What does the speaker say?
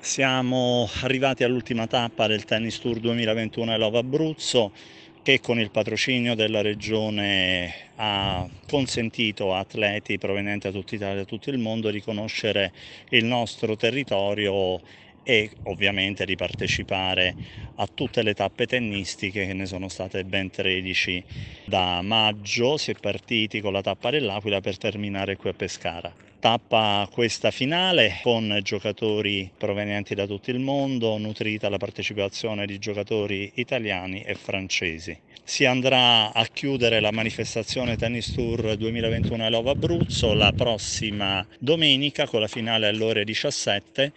Siamo arrivati all'ultima tappa del Tennis Tour 2021 Elova Abruzzo che con il patrocinio della regione ha consentito a atleti provenienti da tutta Italia e da tutto il mondo di conoscere il nostro territorio e ovviamente di partecipare a tutte le tappe tennistiche che ne sono state ben 13. Da maggio si è partiti con la tappa dell'Aquila per terminare qui a Pescara. Tappa questa finale con giocatori provenienti da tutto il mondo, nutrita la partecipazione di giocatori italiani e francesi. Si andrà a chiudere la manifestazione Tennis Tour 2021 a Lova Abruzzo la prossima domenica con la finale alle ore 17.